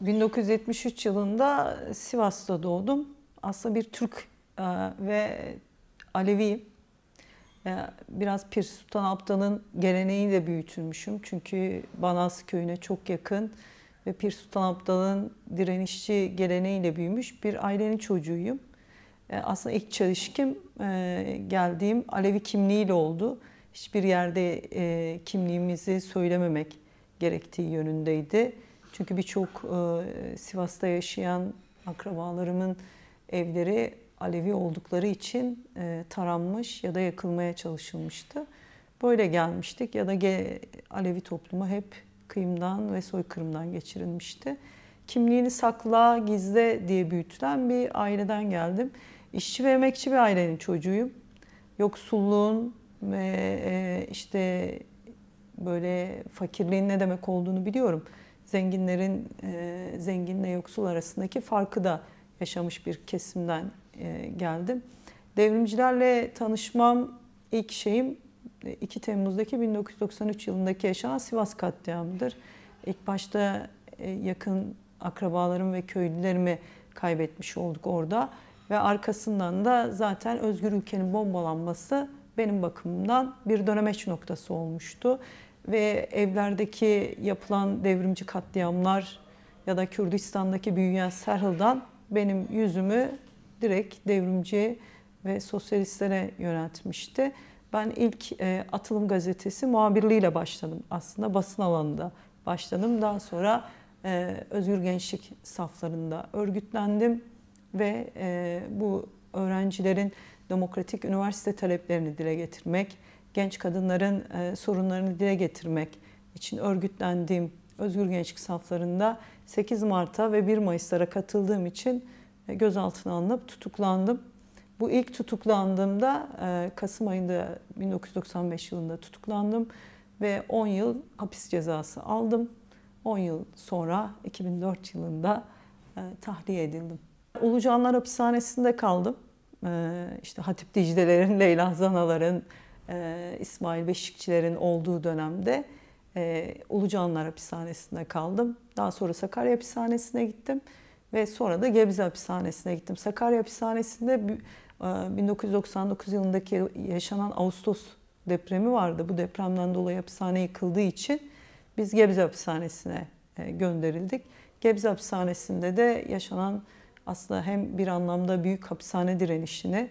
1973 yılında Sivas'ta doğdum. Aslında bir Türk e, ve Aleviyim. E, biraz Pir Sultan Abdal'ın geleneği de büyütülmüşüm. Çünkü Banaz köyüne çok yakın ve Pir Sultan Abdal'ın direnişçi geleneğiyle büyümüş bir ailenin çocuğuyum. E, aslında ilk çalışkim geldiğim Alevi kimliğiyle oldu. Hiçbir yerde kimliğimizi söylememek gerektiği yönündeydi çünkü birçok e, Sivas'ta yaşayan akrabalarımın evleri Alevi oldukları için e, taranmış ya da yakılmaya çalışılmıştı. Böyle gelmiştik ya da ge, Alevi toplumu hep kıyımdan ve soykırımdan geçirilmişti. Kimliğini sakla, gizle diye büyütülen bir aileden geldim. İşçi ve emekçi bir ailenin çocuğuyum. Yoksulluğun ve e, işte böyle fakirliğin ne demek olduğunu biliyorum zenginlerin e, zenginle yoksul arasındaki farkı da yaşamış bir kesimden e, geldim. Devrimcilerle tanışmam ilk şeyim 2 e, Temmuz'daki 1993 yılındaki yaşanan Sivas katliamıdır. İlk başta e, yakın akrabalarım ve köylülerimi kaybetmiş olduk orada ve arkasından da zaten özgür ülkenin bombalanması benim bakımımdan bir dönemeç noktası olmuştu ve evlerdeki yapılan devrimci katliamlar ya da Kürdistan'daki büyüyen Serhıl'dan benim yüzümü direkt devrimci ve sosyalistlere yöneltmişti. Ben ilk e, Atılım Gazetesi muhabirliğiyle başladım aslında basın alanında başladım. Daha sonra e, Özgür Gençlik saflarında örgütlendim ve e, bu öğrencilerin demokratik üniversite taleplerini dile getirmek, genç kadınların e, sorunlarını dile getirmek için örgütlendiğim Özgür Gençlik Safları'nda 8 Mart'a ve 1 Mayıs'lara katıldığım için e, gözaltına alınıp tutuklandım. Bu ilk tutuklandığımda e, Kasım ayında 1995 yılında tutuklandım ve 10 yıl hapis cezası aldım. 10 yıl sonra 2004 yılında e, tahliye edildim. Ulucanlar Hapishanesi'nde kaldım. E, işte Hatip Dicle'lerin, Leyla Zanalar'ın, e, İsmail Beşikçilerin olduğu dönemde e, Ulucanlar Hapishanesi'nde kaldım. Daha sonra Sakarya Hapishanesi'ne gittim ve sonra da Gebze Hapishanesi'ne gittim. Sakarya Hapishanesi'nde 1999 e, yılındaki yaşanan Ağustos depremi vardı. Bu depremden dolayı hapishane yıkıldığı için biz Gebze Hapishanesi'ne e, gönderildik. Gebze Hapishanesi'nde de yaşanan aslında hem bir anlamda büyük hapishane direnişini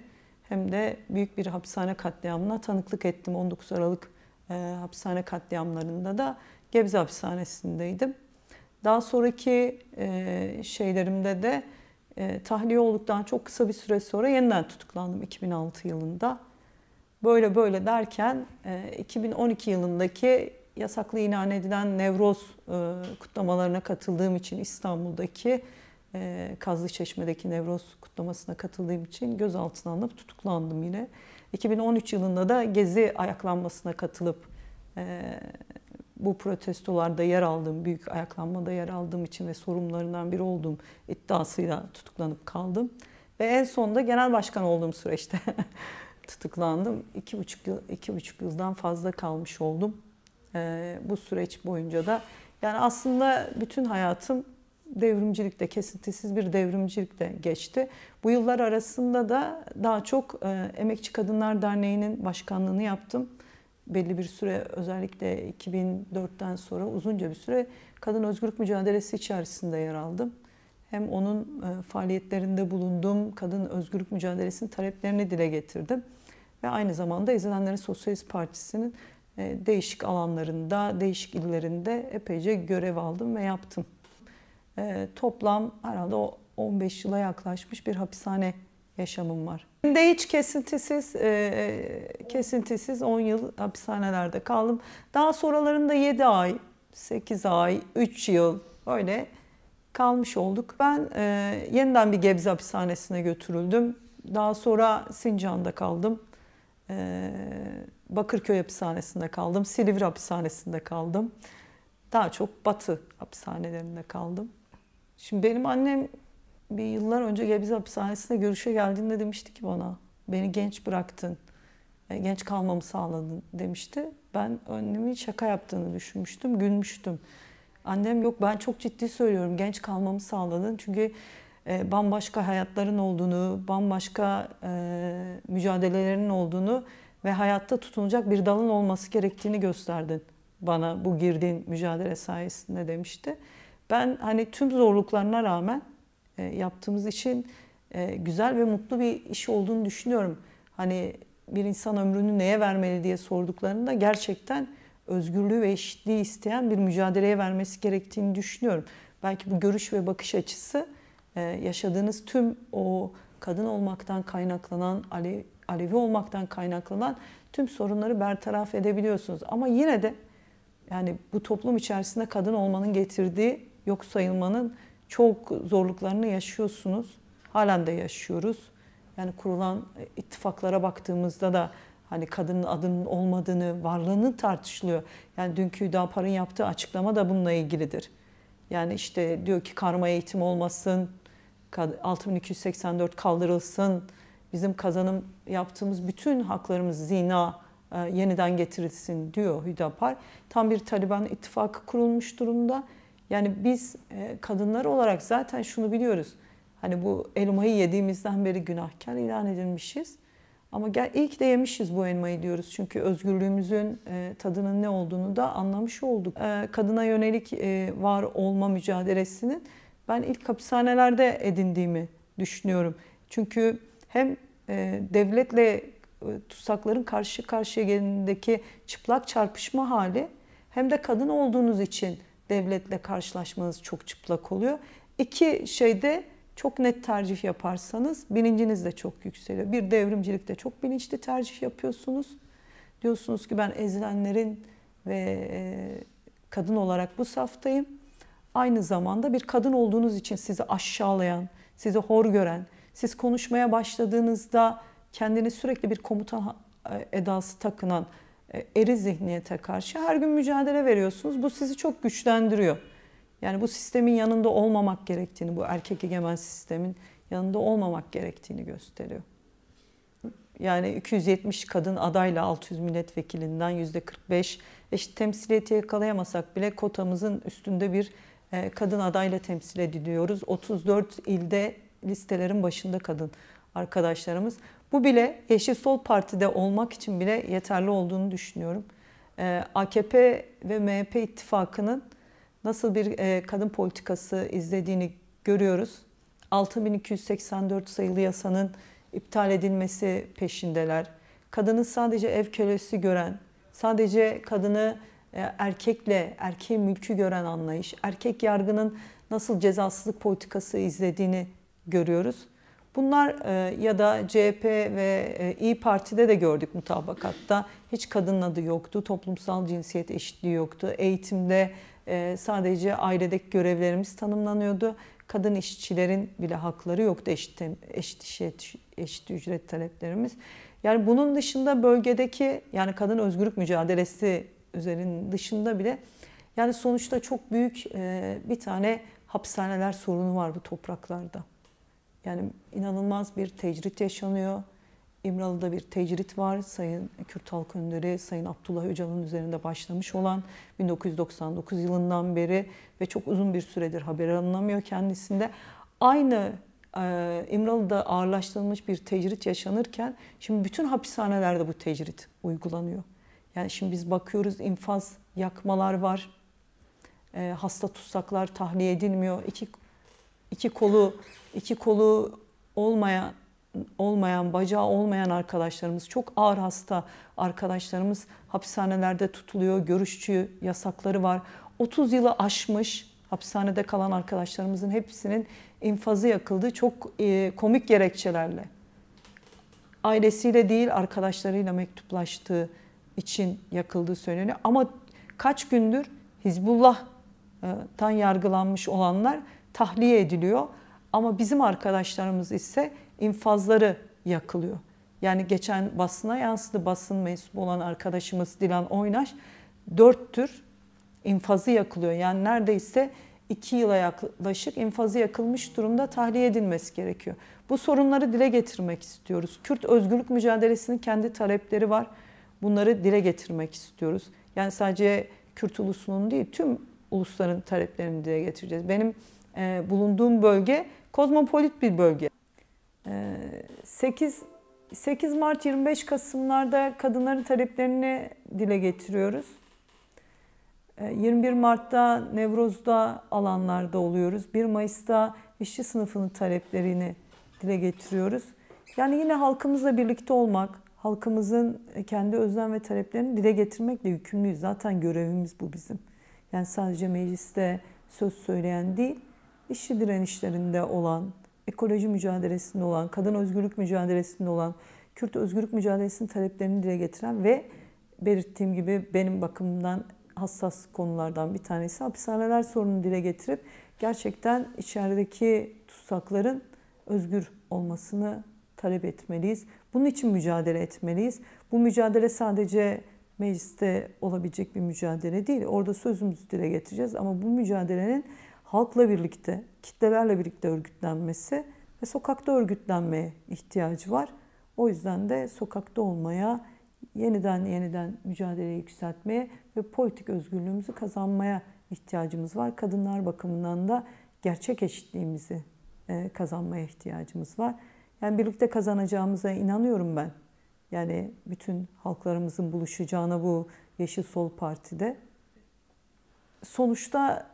hem de büyük bir hapishane katliamına tanıklık ettim. 19 Aralık e, hapishane katliamlarında da Gebze Hapishanesi'ndeydim. Daha sonraki e, şeylerimde de e, tahliye olduktan çok kısa bir süre sonra yeniden tutuklandım 2006 yılında. Böyle böyle derken e, 2012 yılındaki yasaklı inan edilen Nevroz e, kutlamalarına katıldığım için İstanbul'daki ee, Kazlı Çeşme'deki Nevroz kutlamasına katıldığım için gözaltına alınıp tutuklandım yine. 2013 yılında da Gezi ayaklanmasına katılıp e, bu protestolarda yer aldığım, büyük ayaklanmada yer aldığım için ve sorumlularından biri olduğum iddiasıyla tutuklanıp kaldım. Ve en sonunda genel başkan olduğum süreçte tutuklandım. İki buçuk, yıl, iki buçuk yıldan fazla kalmış oldum. Ee, bu süreç boyunca da yani aslında bütün hayatım devrimcilikte, kesintisiz bir devrimcilikte geçti. Bu yıllar arasında da daha çok e, Emekçi Kadınlar Derneği'nin başkanlığını yaptım. Belli bir süre özellikle 2004'ten sonra uzunca bir süre kadın özgürlük mücadelesi içerisinde yer aldım. Hem onun e, faaliyetlerinde bulundum, kadın özgürlük mücadelesinin taleplerini dile getirdim. Ve aynı zamanda İzlenenlerin Sosyalist Partisi'nin e, değişik alanlarında, değişik illerinde epeyce görev aldım ve yaptım e, toplam herhalde o 15 yıla yaklaşmış bir hapishane yaşamım var. De hiç kesintisiz e, e kesintisiz 10 yıl hapishanelerde kaldım. Daha sonralarında 7 ay, 8 ay, 3 yıl öyle kalmış olduk. Ben e, yeniden bir Gebze hapishanesine götürüldüm. Daha sonra Sincan'da kaldım. E, Bakırköy hapishanesinde kaldım. Silivri hapishanesinde kaldım. Daha çok Batı hapishanelerinde kaldım. Şimdi benim annem bir yıllar önce Gebze hapishanesinde görüşe geldiğinde demişti ki bana beni genç bıraktın, e, genç kalmamı sağladın demişti. Ben annemin şaka yaptığını düşünmüştüm, gülmüştüm. Annem yok ben çok ciddi söylüyorum genç kalmamı sağladın çünkü e, bambaşka hayatların olduğunu, bambaşka e, mücadelelerin olduğunu ve hayatta tutunacak bir dalın olması gerektiğini gösterdin bana bu girdiğin mücadele sayesinde demişti. Ben hani tüm zorluklarına rağmen e, yaptığımız için e, güzel ve mutlu bir iş olduğunu düşünüyorum. Hani bir insan ömrünü neye vermeli diye sorduklarında gerçekten özgürlüğü ve eşitliği isteyen bir mücadeleye vermesi gerektiğini düşünüyorum. Belki bu görüş ve bakış açısı e, yaşadığınız tüm o kadın olmaktan kaynaklanan, alev, Alevi olmaktan kaynaklanan tüm sorunları bertaraf edebiliyorsunuz. Ama yine de yani bu toplum içerisinde kadın olmanın getirdiği yok sayılmanın çok zorluklarını yaşıyorsunuz. Halen de yaşıyoruz. Yani kurulan ittifaklara baktığımızda da hani kadının adının olmadığını, varlığını tartışılıyor. Yani dünkü Hüdapar'ın yaptığı açıklama da bununla ilgilidir. Yani işte diyor ki karma eğitim olmasın, 6284 kaldırılsın, bizim kazanım yaptığımız bütün haklarımız zina e, yeniden getirilsin diyor Hüdapar. Tam bir Taliban ittifakı kurulmuş durumda. Yani biz e, kadınlar olarak zaten şunu biliyoruz. Hani bu elmayı yediğimizden beri günahkar ilan edilmişiz. Ama gel ilk de yemişiz bu elmayı diyoruz. Çünkü özgürlüğümüzün e, tadının ne olduğunu da anlamış olduk. E, kadına yönelik e, var olma mücadelesinin ben ilk hapishanelerde edindiğimi düşünüyorum. Çünkü hem e, devletle e, tutsakların karşı karşıya gelindeki çıplak çarpışma hali hem de kadın olduğunuz için devletle karşılaşmanız çok çıplak oluyor. İki şeyde çok net tercih yaparsanız bilinciniz de çok yükseliyor. Bir devrimcilikte çok bilinçli tercih yapıyorsunuz. Diyorsunuz ki ben ezilenlerin ve e, kadın olarak bu saftayım. Aynı zamanda bir kadın olduğunuz için sizi aşağılayan, sizi hor gören, siz konuşmaya başladığınızda kendini sürekli bir komutan e, edası takınan e, eri zihniyete karşı her gün mücadele veriyorsunuz. Bu sizi çok güçlendiriyor. Yani bu sistemin yanında olmamak gerektiğini, bu erkek egemen sistemin yanında olmamak gerektiğini gösteriyor. Yani 270 kadın adayla 600 milletvekilinden %45 eşit temsiliyeti yakalayamasak bile kotamızın üstünde bir e, kadın adayla temsil ediliyoruz. 34 ilde listelerin başında kadın arkadaşlarımız. Bu bile Yeşil Sol Parti'de olmak için bile yeterli olduğunu düşünüyorum. E, ee, AKP ve MHP ittifakının nasıl bir e, kadın politikası izlediğini görüyoruz. 6284 sayılı yasanın iptal edilmesi peşindeler. Kadının sadece ev kölesi gören, sadece kadını e, erkekle, erkeğin mülkü gören anlayış, erkek yargının nasıl cezasızlık politikası izlediğini görüyoruz. Bunlar e, ya da CHP ve e, İyi Parti'de de gördük mutabakatta. Hiç kadın adı yoktu, toplumsal cinsiyet eşitliği yoktu. Eğitimde e, sadece ailedeki görevlerimiz tanımlanıyordu. Kadın işçilerin bile hakları yoktu eşit, eşit, eşit, eşit ücret taleplerimiz. Yani bunun dışında bölgedeki yani kadın özgürlük mücadelesi üzerinin dışında bile yani sonuçta çok büyük bir tane hapishaneler sorunu var bu topraklarda. Yani inanılmaz bir tecrit yaşanıyor. İmralı'da bir tecrit var. Sayın Kürt Halk Önderi, Sayın Abdullah Öcalan'ın üzerinde başlamış olan 1999 yılından beri ve çok uzun bir süredir haber alınamıyor kendisinde. Aynı e, İmralı'da ağırlaştırılmış bir tecrit yaşanırken şimdi bütün hapishanelerde bu tecrit uygulanıyor. Yani şimdi biz bakıyoruz infaz yakmalar var. E, hasta tutsaklar tahliye edilmiyor. İki iki kolu iki kolu olmayan olmayan, bacağı olmayan arkadaşlarımız, çok ağır hasta arkadaşlarımız hapishanelerde tutuluyor. Görüşçü yasakları var. 30 yılı aşmış hapishanede kalan arkadaşlarımızın hepsinin infazı yakıldı. Çok e, komik gerekçelerle. Ailesiyle değil arkadaşlarıyla mektuplaştığı için yakıldığı söyleniyor. Ama kaç gündür Hizbullah'tan e, yargılanmış olanlar tahliye ediliyor. Ama bizim arkadaşlarımız ise infazları yakılıyor. Yani geçen basına yansıdı basın mensubu olan arkadaşımız Dilan Oynaş dört tür infazı yakılıyor. Yani neredeyse iki yıla yaklaşık infazı yakılmış durumda tahliye edilmesi gerekiyor. Bu sorunları dile getirmek istiyoruz. Kürt özgürlük mücadelesinin kendi talepleri var. Bunları dile getirmek istiyoruz. Yani sadece Kürt ulusunun değil tüm ulusların taleplerini dile getireceğiz. Benim e, bulunduğum bölge kozmopolit bir bölge. E, 8 8 Mart 25 Kasım'larda kadınların taleplerini dile getiriyoruz. 21 e, Mart'ta Nevroz'da alanlarda oluyoruz. 1 Mayıs'ta işçi sınıfının taleplerini dile getiriyoruz. Yani yine halkımızla birlikte olmak, halkımızın kendi özlem ve taleplerini dile getirmekle yükümlüyüz. Zaten görevimiz bu bizim. Yani sadece mecliste söz söyleyen değil, işçi direnişlerinde olan, ekoloji mücadelesinde olan, kadın özgürlük mücadelesinde olan, Kürt özgürlük mücadelesinin taleplerini dile getiren ve belirttiğim gibi benim bakımdan hassas konulardan bir tanesi hapishaneler sorununu dile getirip gerçekten içerideki tutsakların özgür olmasını talep etmeliyiz. Bunun için mücadele etmeliyiz. Bu mücadele sadece mecliste olabilecek bir mücadele değil. Orada sözümüzü dile getireceğiz ama bu mücadelenin halkla birlikte, kitlelerle birlikte örgütlenmesi ve sokakta örgütlenmeye ihtiyacı var. O yüzden de sokakta olmaya, yeniden yeniden mücadeleyi yükseltmeye ve politik özgürlüğümüzü kazanmaya ihtiyacımız var. Kadınlar bakımından da gerçek eşitliğimizi e, kazanmaya ihtiyacımız var. Yani birlikte kazanacağımıza inanıyorum ben. Yani bütün halklarımızın buluşacağına bu Yeşil Sol Parti'de. Sonuçta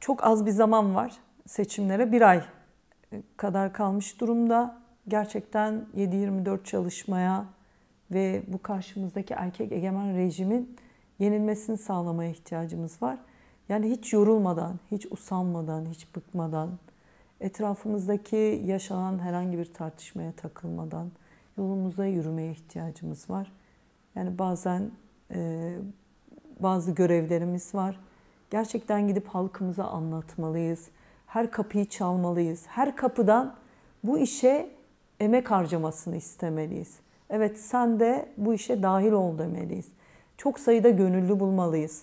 çok az bir zaman var seçimlere. Bir ay e, kadar kalmış durumda. Gerçekten 7-24 çalışmaya ve bu karşımızdaki erkek egemen rejimin yenilmesini sağlamaya ihtiyacımız var. Yani hiç yorulmadan, hiç usanmadan, hiç bıkmadan, etrafımızdaki yaşanan herhangi bir tartışmaya takılmadan yolumuza yürümeye ihtiyacımız var. Yani bazen e, bazı görevlerimiz var Gerçekten gidip halkımıza anlatmalıyız. Her kapıyı çalmalıyız. Her kapıdan bu işe emek harcamasını istemeliyiz. Evet sen de bu işe dahil ol demeliyiz. Çok sayıda gönüllü bulmalıyız.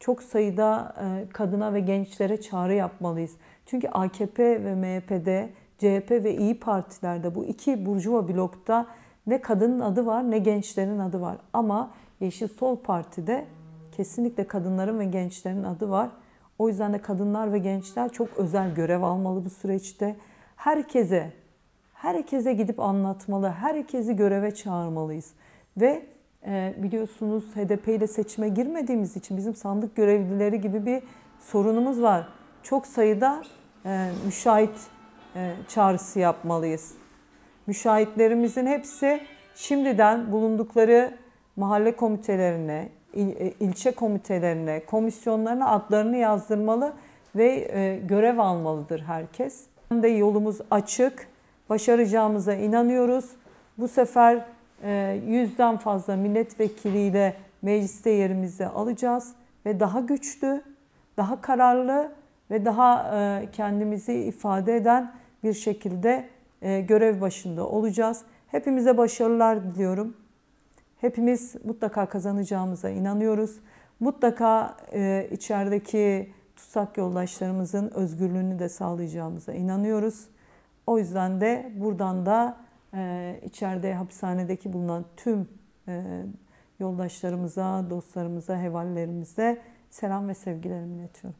Çok sayıda e, kadına ve gençlere çağrı yapmalıyız. Çünkü AKP ve MHP'de, CHP ve İyi Partilerde bu iki burjuva blokta ne kadının adı var ne gençlerin adı var. Ama Yeşil Sol Parti'de kesinlikle kadınların ve gençlerin adı var. O yüzden de kadınlar ve gençler çok özel görev almalı bu süreçte. Herkese, herkese gidip anlatmalı, herkesi göreve çağırmalıyız. Ve e, biliyorsunuz HDP ile seçime girmediğimiz için bizim sandık görevlileri gibi bir sorunumuz var. Çok sayıda e, müşahit e, çağrısı yapmalıyız. Müşahitlerimizin hepsi şimdiden bulundukları mahalle komitelerine, il, e, ilçe komitelerine, komisyonlarına adlarını yazdırmalı ve e, görev almalıdır herkes. De yolumuz açık, başaracağımıza inanıyoruz. Bu sefer e, yüzden fazla milletvekiliyle mecliste yerimizi alacağız ve daha güçlü, daha kararlı ve daha e, kendimizi ifade eden bir şekilde e, görev başında olacağız. Hepimize başarılar diliyorum. Hepimiz mutlaka kazanacağımıza inanıyoruz. Mutlaka e, içerideki tutsak yoldaşlarımızın özgürlüğünü de sağlayacağımıza inanıyoruz. O yüzden de buradan da e, içeride hapishanedeki bulunan tüm e, yoldaşlarımıza, dostlarımıza, hevallerimize selam ve sevgilerimi iletiyorum.